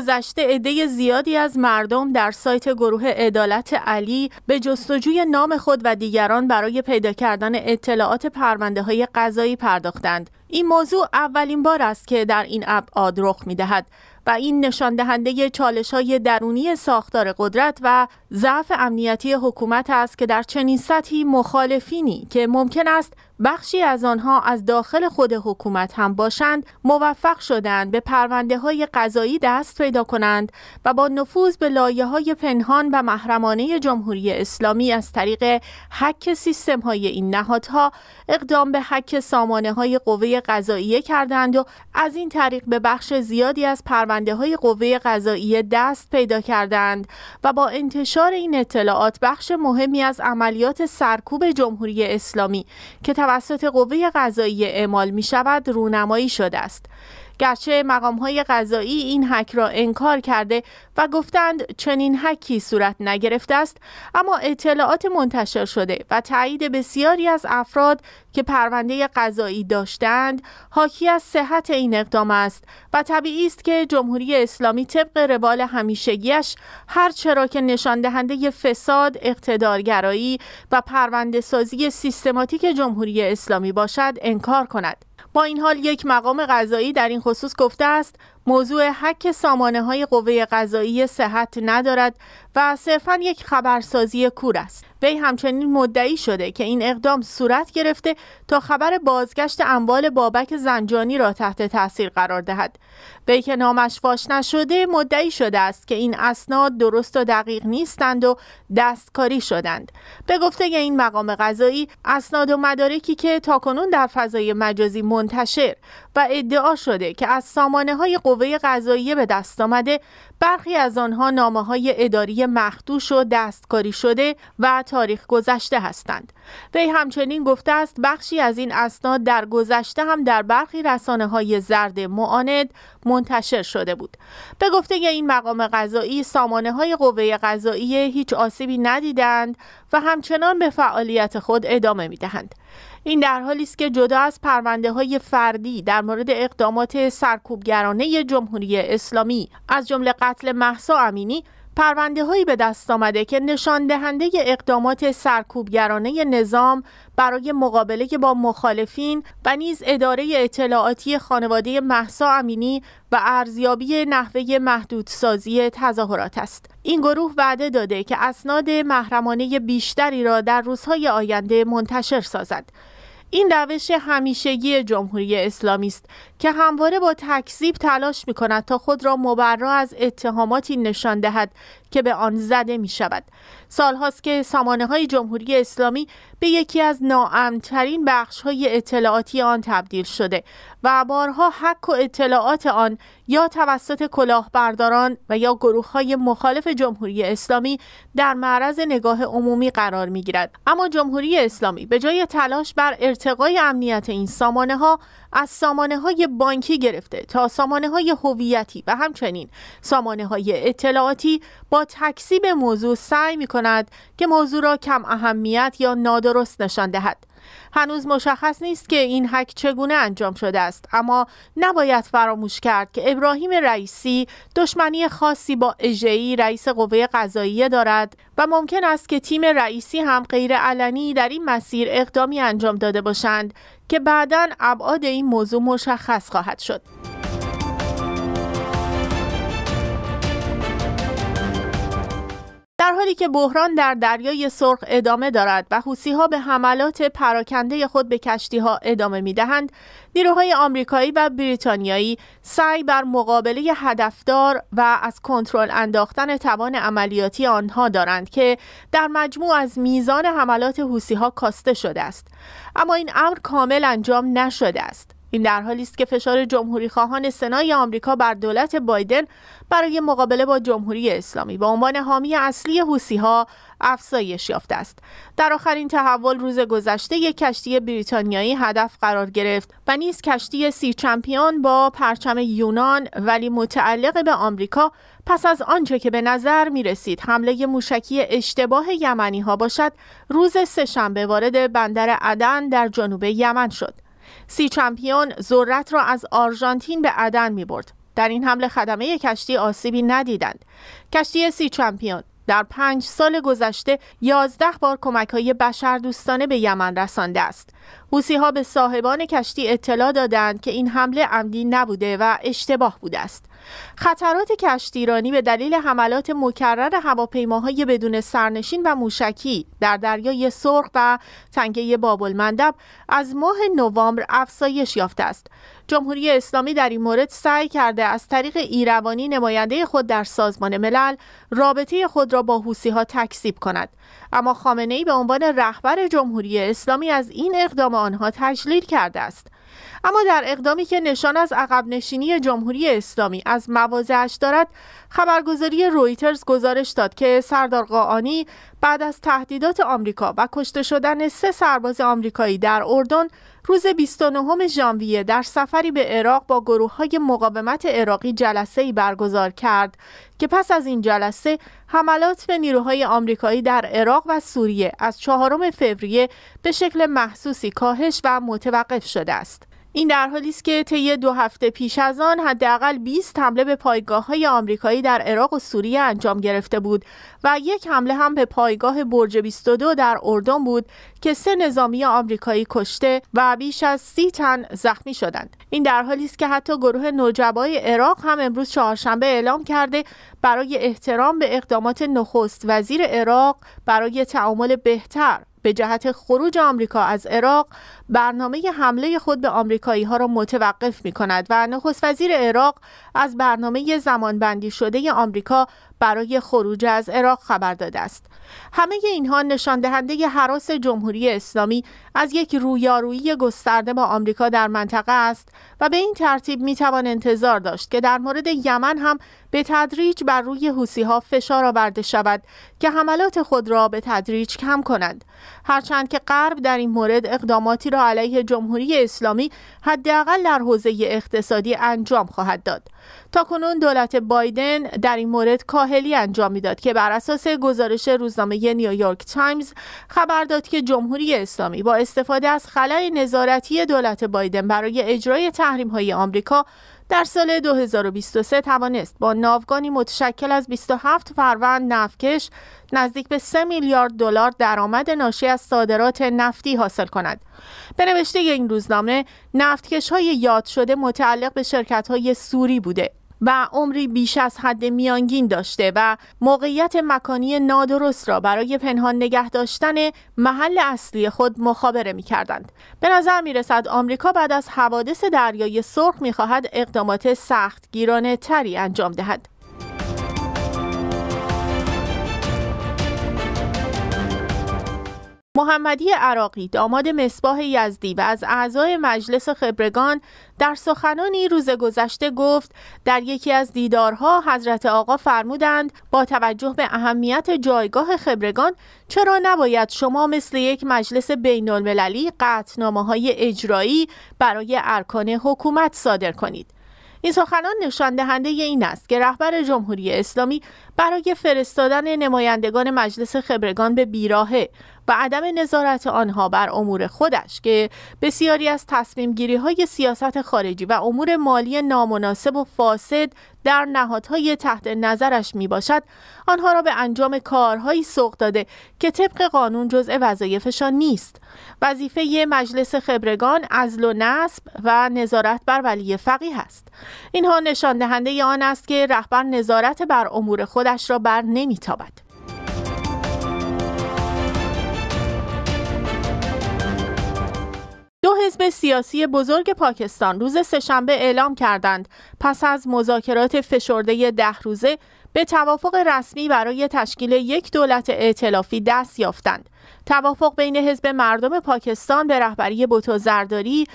گذشته عده زیادی از مردم در سایت گروه عدالت علی به جستجوی نام خود و دیگران برای پیدا کردن اطلاعات پرونده های قضایی پرداختند. این موضوع اولین بار است که در این ابعاد رخ می دهد و این نشان دهنده چالش های درونی ساختار قدرت و ضعف امنیتی حکومت است که در چنین سطحی مخالفینی که ممکن است بخشی از آنها از داخل خود حکومت هم باشند موفق شدند به پرونده های قضایی دست پیدا کنند و با نفوذ به لایه های پنهان و محرمانه جمهوری اسلامی از طریق حک سیستم های این نهادها اقدام به حک سامانه های قوه قضاییه کردند و از این طریق به بخش زیادی از پرونده های قوه قضاییه دست پیدا کردند و با انتشار این اطلاعات بخش مهمی از عملیات سرکوب جمهوری اسلامی که توسط قوه قضایی اعمال می شود رونمایی شده است گرچه مقام های غذایی این حک را انکار کرده و گفتند چنین حکی صورت نگرفته است اما اطلاعات منتشر شده و تایید بسیاری از افراد که پرونده قضایی داشتند حاکی از صحت این اقدام است و طبیعی است که جمهوری اسلامی طبق روال همیشگیش هر چرا که نشان دهنده فساد اقتدارگرایی و پرونده سازی سیستماتیک جمهوری اسلامی باشد انکار کند با این حال یک مقام غذایی در این خصوص گفته است موضوع حک سامانه های قوه قضایی صحت ندارد و صرفا یک خبرسازی کور است وی همچنین مدعی شده که این اقدام صورت گرفته تا خبر بازگشت اموال بابک زنجانی را تحت تاثیر قرار دهد وی که نامش فاش نشده مدعی شده است که این اسناد درست و دقیق نیستند و دستکاری شدند به گفته این مقام قضایی اسناد و مدارکی که تاکنون در فضای مجازی منتشر و ادعا شده که از سامانه های قوه قضاییه به دست آمده برخی از آنها نامه های اداری مخدوش و دستکاری شده و تاریخ گذشته هستند. وی همچنین گفته است بخشی از این اسناد در گذشته هم در برخی رسانه های زرد معاند منتشر شده بود. به گفته این مقام قضایی سامانه های قوه قضایی هیچ آسیبی ندیدند و همچنان به فعالیت خود ادامه می دهند. این در حالی است که جدا از پرونده های فردی در مورد اقدامات سرکوبگرانه جمهوری اسلامی از جمله قتل محسا امینی پرونده هایی به دست آمده که نشان دهنده اقدامات سرکوبگرانه نظام برای مقابله با مخالفین و نیز اداره اطلاعاتی خانواده محسا امینی و ارزیابی نحوه محدودسازی تظاهرات است. این گروه وعده داده که اسناد محرمانه بیشتری را در روزهای آینده منتشر سازد. این روش همیشگی جمهوری اسلامی است که همواره با تکذیب تلاش می کند تا خود را مبرا از اتهاماتی نشان دهد که به آن زده می شود سالهاست که سامانه های جمهوری اسلامی به یکی از ناامترین بخش های اطلاعاتی آن تبدیل شده و بارها حق و اطلاعات آن یا توسط کلاهبرداران و یا گروه های مخالف جمهوری اسلامی در معرض نگاه عمومی قرار می گیرد اما جمهوری اسلامی به جای تلاش بر ارتقای امنیت این سامانه ها از سامانه های بانکی گرفته تا سامانه های هویتی و همچنین سامانه های اطلاعاتی با به موضوع سعی می کند که موضوع را کم اهمیت یا نادرست نشان دهد. هنوز مشخص نیست که این حک چگونه انجام شده است اما نباید فراموش کرد که ابراهیم رئیسی دشمنی خاصی با اژه‌ای رئیس قوه قضاییه دارد و ممکن است که تیم رئیسی هم غیر علنی در این مسیر اقدامی انجام داده باشند که بعدا ابعاد این موضوع مشخص خواهد شد در حالی که بحران در دریای سرخ ادامه دارد و ها به حملات پراکنده خود به کشتی ها ادامه می دهند، نیروهای آمریکایی و بریتانیایی سعی بر مقابله هدفدار و از کنترل انداختن توان عملیاتی آنها دارند که در مجموع از میزان حملات ها کاسته شده است. اما این امر کامل انجام نشده است. این در حالی است که فشار جمهوری خواهان سنای آمریکا بر دولت بایدن برای مقابله با جمهوری اسلامی به عنوان حامی اصلی ها افزایش یافته است. در آخرین تحول روز گذشته یک کشتی بریتانیایی هدف قرار گرفت و نیز کشتی سی چمپیون با پرچم یونان ولی متعلق به آمریکا پس از آنچه که به نظر می رسید حمله موشکی اشتباه یمنی ها باشد روز سهشنبه وارد بندر عدن در جنوب یمن شد. سی چمپیون ذرت را از آرژانتین به عدن می برد. در این حمله خدمه کشتی آسیبی ندیدند. کشتی سی چمپیون در پنج سال گذشته یازده بار کمک های بشر دوستانه به یمن رسانده است. حوسی ها به صاحبان کشتی اطلاع دادند که این حمله عمدی نبوده و اشتباه بوده است. خطرات کشتیرانی به دلیل حملات مکرر هواپیماهای بدون سرنشین و موشکی در دریای سرخ و تنگه بابل مندب از ماه نوامبر افزایش یافته است. جمهوری اسلامی در این مورد سعی کرده از طریق ایروانی نماینده خود در سازمان ملل رابطه خود را با حوسی ها تکسیب کند اما خامنه ای به عنوان رهبر جمهوری اسلامی از این اقدام آنها تجلیل کرده است اما در اقدامی که نشان از عقب نشینی جمهوری اسلامی از موازهش دارد خبرگزاری رویترز گزارش داد که سردار قاعانی بعد از تهدیدات آمریکا و کشته شدن سه سرباز آمریکایی در اردن روز 29 ژانویه در سفری به عراق با گروه های مقاومت عراقی جلسه ای برگزار کرد که پس از این جلسه حملات به نیروهای آمریکایی در عراق و سوریه از چهارم فوریه به شکل محسوسی کاهش و متوقف شده است. این در حالی است که طی دو هفته پیش از آن حداقل 20 حمله به پایگاه های آمریکایی در عراق و سوریه انجام گرفته بود و یک حمله هم به پایگاه برج 22 در اردن بود که سه نظامی آمریکایی کشته و بیش از سی تن زخمی شدند این در حالی است که حتی گروه نوجبای عراق هم امروز چهارشنبه اعلام کرده برای احترام به اقدامات نخست وزیر عراق برای تعامل بهتر به جهت خروج آمریکا از عراق برنامه حمله خود به آمریکایی ها را متوقف می کند و نخست وزیر عراق از برنامه زمانبندی شده آمریکا برای خروج از عراق خبر داده است همه اینها نشان دهنده حراس جمهوری اسلامی از یک رویارویی گسترده با آمریکا در منطقه است و به این ترتیب میتوان انتظار داشت که در مورد یمن هم به تدریج بر روی ها فشار آورده شود که حملات خود را به تدریج کم کنند هرچند که غرب در این مورد اقداماتی را علیه جمهوری اسلامی حداقل در حوزه اقتصادی انجام خواهد داد تا کنون دولت بایدن در این مورد کاهلی انجام میداد که بر اساس گزارش روزنامه نیویورک تایمز خبر داد که جمهوری اسلامی با استفاده از خلای نظارتی دولت بایدن برای اجرای تحریم های آمریکا در سال 2023 توانست با ناوگانی متشکل از 27 فروند نفکش نزدیک به 3 میلیارد دلار درآمد ناشی از صادرات نفتی حاصل کند. به نوشته این روزنامه، نفتکش های یاد شده متعلق به شرکت های سوری بوده و عمری بیش از حد میانگین داشته و موقعیت مکانی نادرست را برای پنهان نگه داشتن محل اصلی خود مخابره می کردند. به نظر می رسد آمریکا بعد از حوادث دریای سرخ می خواهد اقدامات سخت گیرانه تری انجام دهد. محمدی عراقی داماد مصباح یزدی و از اعضای مجلس خبرگان در سخنانی روز گذشته گفت در یکی از دیدارها حضرت آقا فرمودند با توجه به اهمیت جایگاه خبرگان چرا نباید شما مثل یک مجلس بین المللی قطنامه های اجرایی برای ارکان حکومت صادر کنید این سخنان نشان دهنده این است که رهبر جمهوری اسلامی برای فرستادن نمایندگان مجلس خبرگان به بیراهه و عدم نظارت آنها بر امور خودش که بسیاری از تصمیم گیری های سیاست خارجی و امور مالی نامناسب و فاسد در نهادهای تحت نظرش می باشد آنها را به انجام کارهایی سوق داده که طبق قانون جزء وظایفشان نیست وظیفه مجلس خبرگان ازل و نصب و نظارت بر ولی فقیه است اینها نشان دهنده آن است که رهبر نظارت بر امور خودش را بر نمیتابد دو حزب سیاسی بزرگ پاکستان روز سهشنبه اعلام کردند پس از مذاکرات فشرده ده روزه به توافق رسمی برای تشکیل یک دولت ائتلافی دست یافتند. توافق بین حزب مردم پاکستان به رهبری بوتو زرداری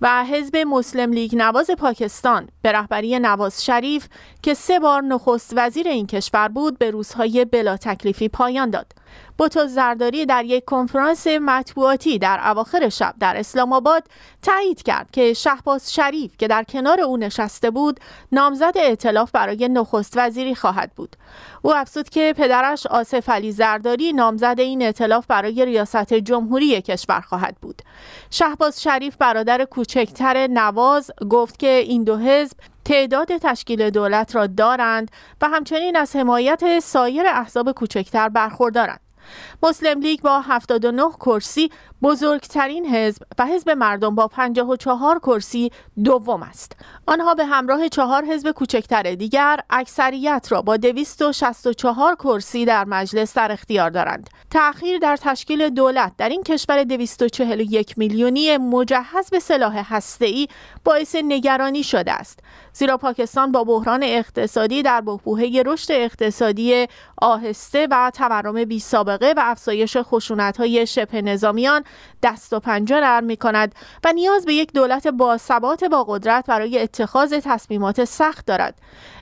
و حزب مسلم لیگ نواز پاکستان به رهبری نواز شریف که سه بار نخست وزیر این کشور بود به روزهای بلا تکلیفی پایان داد. بوتو زرداری در یک کنفرانس مطبوعاتی در اواخر شب در اسلام آباد تایید کرد که شهباز شریف که در کنار او نشسته بود نامزد اعتلاف برای نخست وزیری خواهد بود او افزود که پدرش آصف علی زرداری نامزد این اعتلاف برای ریاست جمهوری کشور خواهد بود شهباز شریف برادر کوچکتر نواز گفت که این دو حزب تعداد تشکیل دولت را دارند و همچنین از حمایت سایر احزاب کوچکتر برخوردارند مسلم لیگ با 79 کرسی بزرگترین حزب و حزب مردم با 54 کرسی دوم است. آنها به همراه چهار حزب کوچکتر دیگر اکثریت را با 264 کرسی در مجلس در اختیار دارند. تأخیر در تشکیل دولت در این کشور 241 میلیونی مجهز به سلاح هسته‌ای باعث نگرانی شده است. زیرا پاکستان با بحران اقتصادی در بحبوحه رشد اقتصادی آهسته و تورم بی سابقه و افزایش خشونت‌های شبه نظامیان دست و پنجه نرم می کند و نیاز به یک دولت با ثبات با قدرت برای اتخاذ تصمیمات سخت دارد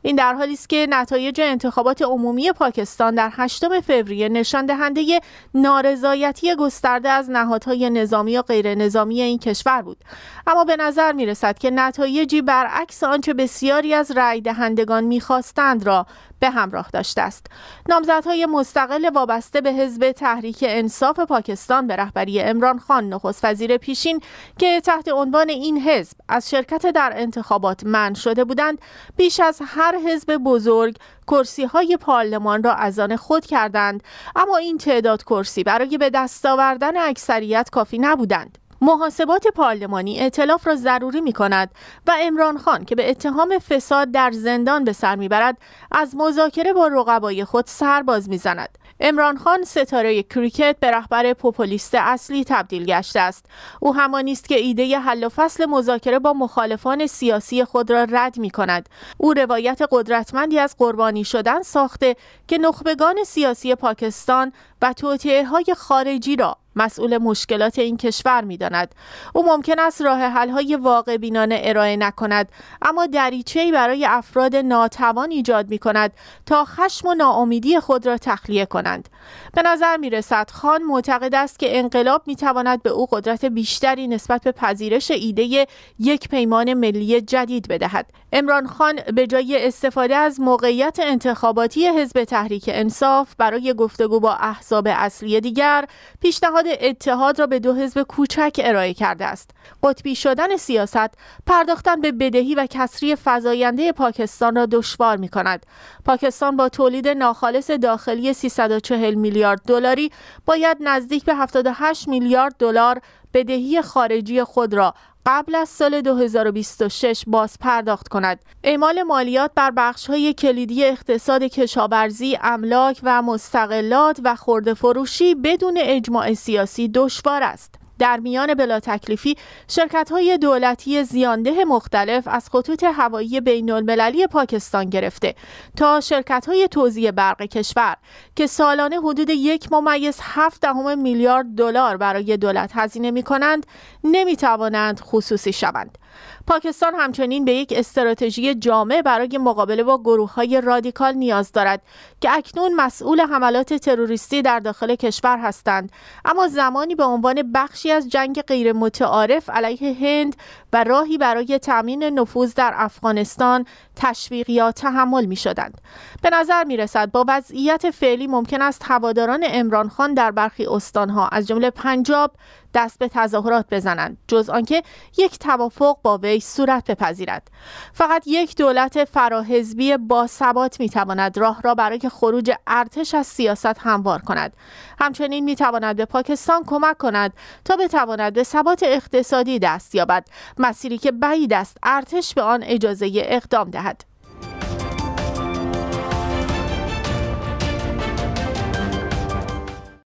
این در حالی است که نتایج انتخابات عمومی پاکستان در 8 فوریه نشان دهنده نارضایتی گسترده از نهادهای نظامی و غیر نظامی این کشور بود اما به نظر می رسد که نتایجی برعکس آنچه بسیاری از رأی دهندگان خواستند را به همراه داشته است نامزدهای مستقل وابسته به حزب تحریک انصاف پاکستان به رهبری امران خان نخست وزیر پیشین که تحت عنوان این حزب از شرکت در انتخابات منع شده بودند بیش از هر حزب بزرگ کرسی های پارلمان را از آن خود کردند اما این تعداد کرسی برای به دست آوردن اکثریت کافی نبودند محاسبات پارلمانی اعتلاف را ضروری می کند و امران خان که به اتهام فساد در زندان به سر میبرد از مذاکره با رقبای خود سر سرباز میزند امران خان ستاره کریکت به رهبر پوپولیست اصلی تبدیل گشته است او همانی است که ایده حل و فصل مذاکره با مخالفان سیاسی خود را رد می کند او روایت قدرتمندی از قربانی شدن ساخته که نخبگان سیاسی پاکستان و توطعه های خارجی را مسئول مشکلات این کشور می داند. او ممکن است راه حل های واقع بینانه ارائه نکند اما دریچه‌ای برای افراد ناتوان ایجاد می کند تا خشم و ناامیدی خود را تخلیه کنند. به نظر می رسد خان معتقد است که انقلاب می تواند به او قدرت بیشتری نسبت به پذیرش ایده یک پیمان ملی جدید بدهد. امران خان به جای استفاده از موقعیت انتخاباتی حزب تحریک انصاف برای گفتگو با احزاب اصلی دیگر پیشنهاد اتحاد را به دو حزب کوچک ارائه کرده است قطبی شدن سیاست پرداختن به بدهی و کسری فزاینده پاکستان را دشوار می کند پاکستان با تولید ناخالص داخلی 340 میلیارد دلاری باید نزدیک به 78 میلیارد دلار بدهی خارجی خود را قبل از سال 2026 باز پرداخت کند. اعمال مالیات بر بخش های کلیدی اقتصاد کشاورزی، املاک و مستقلات و خرده فروشی بدون اجماع سیاسی دشوار است. در میان بلا تکلیفی شرکت های دولتی زیانده مختلف از خطوط هوایی بین المللی پاکستان گرفته تا شرکت های توزیع برق کشور که سالانه حدود یک ممیز هفت دهم میلیارد دلار برای دولت هزینه می کنند نمی توانند خصوصی شوند. پاکستان همچنین به یک استراتژی جامع برای مقابله با گروه های رادیکال نیاز دارد که اکنون مسئول حملات تروریستی در داخل کشور هستند اما زمانی به عنوان بخشی از جنگ غیر متعارف علیه هند و راهی برای تامین نفوذ در افغانستان تشویق یا تحمل می شدند به نظر می رسد با وضعیت فعلی ممکن است هواداران امران خان در برخی استانها از جمله پنجاب دست به تظاهرات بزنند جز آنکه یک توافق با وی صورت بپذیرد فقط یک دولت فراحزبی با ثبات میتواند راه را برای خروج ارتش از سیاست هموار کند همچنین میتواند به پاکستان کمک کند تا بتواند به ثبات اقتصادی دست یابد مسیری که بعید است ارتش به آن اجازه اقدام دهد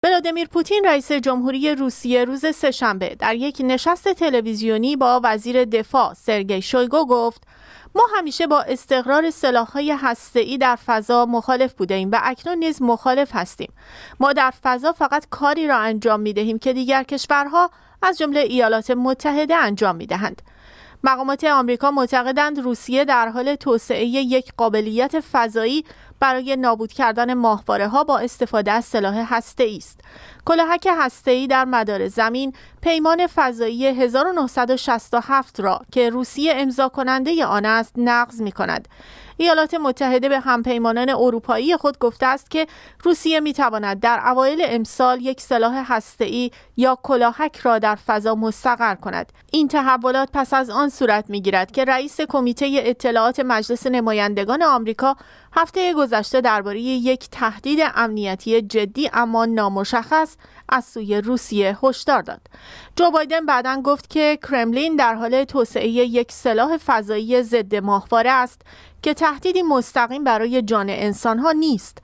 ولادیمیر پوتین رئیس جمهوری روسیه روز سهشنبه در یک نشست تلویزیونی با وزیر دفاع سرگی شویگو گفت ما همیشه با استقرار سلاحهای هسته‌ای در فضا مخالف بوده ایم و اکنون نیز مخالف هستیم ما در فضا فقط کاری را انجام می دهیم که دیگر کشورها از جمله ایالات متحده انجام می دهند. مقامات آمریکا معتقدند روسیه در حال توسعه یک قابلیت فضایی برای نابود کردن ماهواره ها با استفاده از سلاح هسته است. کلاهک هسته ای در مدار زمین پیمان فضایی 1967 را که روسیه امضا کننده آن است نقض می کند. ایالات متحده به همپیمانان اروپایی خود گفته است که روسیه می تواند در اوایل امسال یک سلاح هسته ای یا کلاهک را در فضا مستقر کند. این تحولات پس از آن صورت می گیرد که رئیس کمیته اطلاعات مجلس نمایندگان آمریکا هفته گذشته درباره یک تهدید امنیتی جدی اما نامشخص از سوی روسیه هشدار داد. جو بایدن بعدا گفت که کرملین در حال توسعه یک سلاح فضایی ضد ماهواره است که تهدیدی مستقیم برای جان انسانها نیست.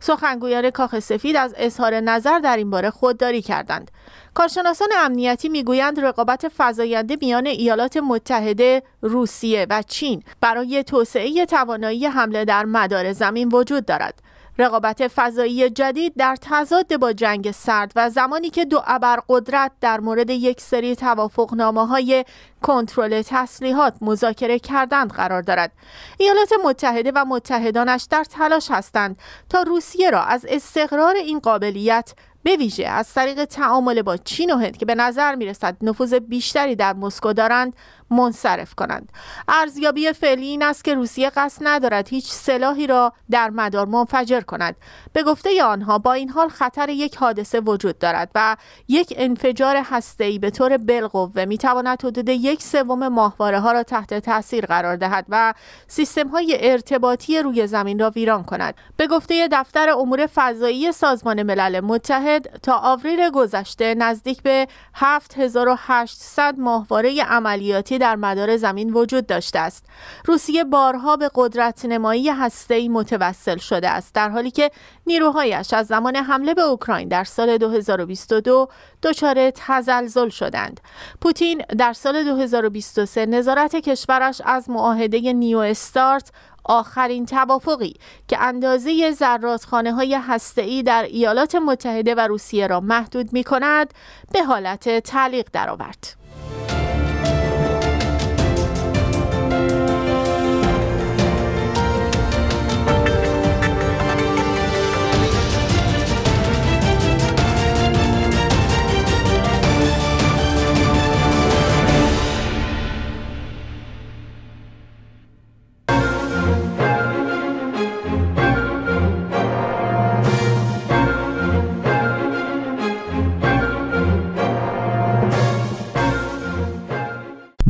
سخنگویان کاخ سفید از اظهار نظر در این باره خودداری کردند. کارشناسان امنیتی میگویند رقابت فزاینده میان ایالات متحده، روسیه و چین برای توسعه توانایی حمله در مدار زمین وجود دارد. رقابت فضایی جدید در تضاد با جنگ سرد و زمانی که دو ابرقدرت در مورد یک سری توافق نامه های کنترل تسلیحات مذاکره کردند قرار دارد. ایالات متحده و متحدانش در تلاش هستند تا روسیه را از استقرار این قابلیت به ویژه از طریق تعامل با چین و هند که به نظر می رسد نفوذ بیشتری در مسکو دارند منصرف کنند ارزیابی فعلی این است که روسیه قصد ندارد هیچ سلاحی را در مدار منفجر کند به گفته آنها با این حال خطر یک حادثه وجود دارد و یک انفجار هسته‌ای به طور بالقوه میتواند حدود یک سوم ماهواره ها را تحت تاثیر قرار دهد و سیستم های ارتباطی روی زمین را ویران کند به گفته دفتر امور فضایی سازمان ملل متحد تا آوریل گذشته نزدیک به 7800 ماهواره عملیاتی در مدار زمین وجود داشته است روسیه بارها به قدرت نمایی هسته‌ای متوسل شده است در حالی که نیروهایش از زمان حمله به اوکراین در سال 2022 دچار تزلزل شدند پوتین در سال 2023 نظارت کشورش از معاهده نیو استارت آخرین توافقی که اندازه زراتخانه های ای در ایالات متحده و روسیه را محدود می کند به حالت تعلیق درآورد.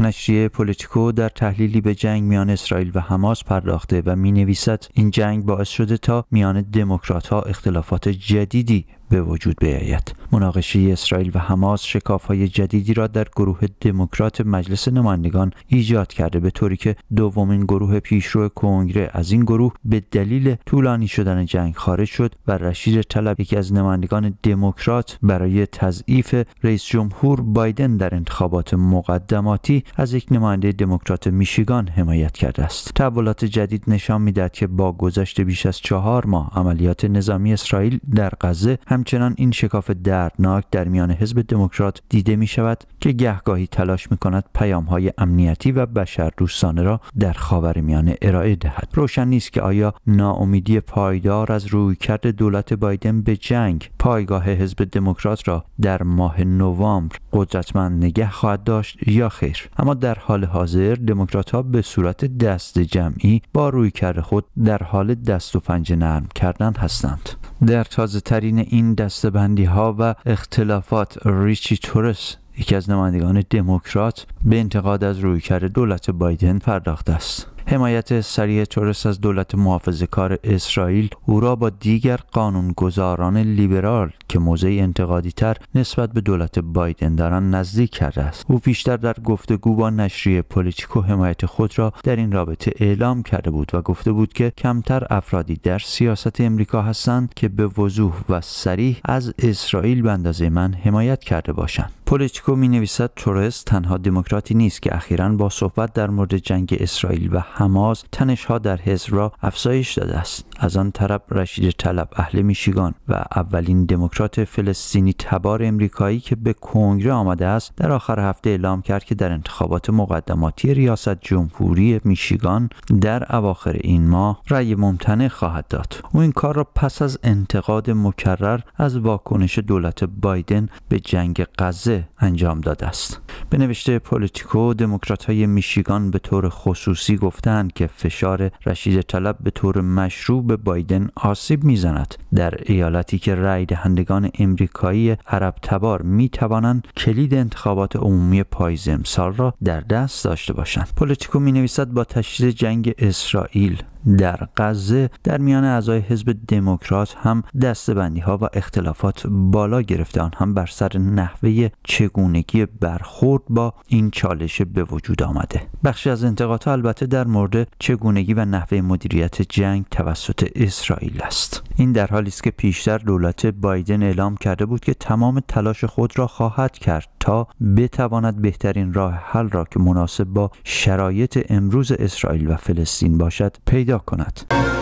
نشریه پولیتیکو در تحلیلی به جنگ میان اسرائیل و حماس پرداخته و می نویسد این جنگ باعث شده تا میان دموکرات ها اختلافات جدیدی به وجود بیاید مناقشه اسرائیل و حماس شکافهای جدیدی را در گروه دموکرات مجلس نمایندگان ایجاد کرده به طوری که دومین گروه پیشرو کنگره از این گروه به دلیل طولانی شدن جنگ خارج شد و رشید طلب یکی از نمایندگان دموکرات برای تضعیف رئیس جمهور بایدن در انتخابات مقدماتی از یک نماینده دموکرات میشیگان حمایت کرده است تحولات جدید نشان میدهد که با گذشت بیش از چهار ماه عملیات نظامی اسرائیل در غزه هم همچنان این شکاف دردناک در میان حزب دموکرات دیده می شود که گهگاهی تلاش می کند پیام های امنیتی و بشر دوستانه را در خاور میانه ارائه دهد روشن نیست که آیا ناامیدی پایدار از رویکرد دولت بایدن به جنگ پایگاه حزب دموکرات را در ماه نوامبر قدرتمند نگه خواهد داشت یا خیر اما در حال حاضر دموکرات ها به صورت دست جمعی با رویکرد خود در حال دست و پنجه نرم کردن هستند در تازه ترین این دستبندی ها و اختلافات ریچی تورس یکی از نمایندگان دموکرات به انتقاد از رویکرد دولت بایدن پرداخته است حمایت سریع تورس از دولت محافظه کار اسرائیل او را با دیگر قانونگذاران لیبرال که موضع انتقادی تر نسبت به دولت بایدن در نزدیک کرده است او بیشتر در گفتگو با نشریه پلیتیکو حمایت خود را در این رابطه اعلام کرده بود و گفته بود که کمتر افرادی در سیاست امریکا هستند که به وضوح و سریح از اسرائیل به اندازه من حمایت کرده باشند پولیچکو می نویسد تورس تنها دموکراتی نیست که اخیرا با صحبت در مورد جنگ اسرائیل و حماس تنشها در حزب را افزایش داده است از آن طرف رشید طلب اهل میشیگان و اولین دموکرات فلسطینی تبار امریکایی که به کنگره آمده است در آخر هفته اعلام کرد که در انتخابات مقدماتی ریاست جمهوری میشیگان در اواخر این ماه رأی ممتنع خواهد داد او این کار را پس از انتقاد مکرر از واکنش دولت بایدن به جنگ غزه انجام داده است به نوشته پلیتیکو دموکرات های میشیگان به طور خصوصی گفتند که فشار رشید طلب به طور مشروع به بایدن آسیب میزند در ایالتی که رای دهندگان امریکایی عرب تبار می توانند کلید انتخابات عمومی پاییز امسال را در دست داشته باشند پلیتیکو می نویسد با تشدید جنگ اسرائیل در غزه در میان اعضای حزب دموکرات هم دستبندی ها و اختلافات بالا گرفته آن هم بر سر نحوه چگونگی برخورد با این چالش به وجود آمده بخشی از انتقادها البته در مورد چگونگی و نحوه مدیریت جنگ توسط اسرائیل است این در حالی است که پیشتر دولت بایدن اعلام کرده بود که تمام تلاش خود را خواهد کرد تا بتواند بهترین راه حل را که مناسب با شرایط امروز اسرائیل و فلسطین باشد پیدا کند.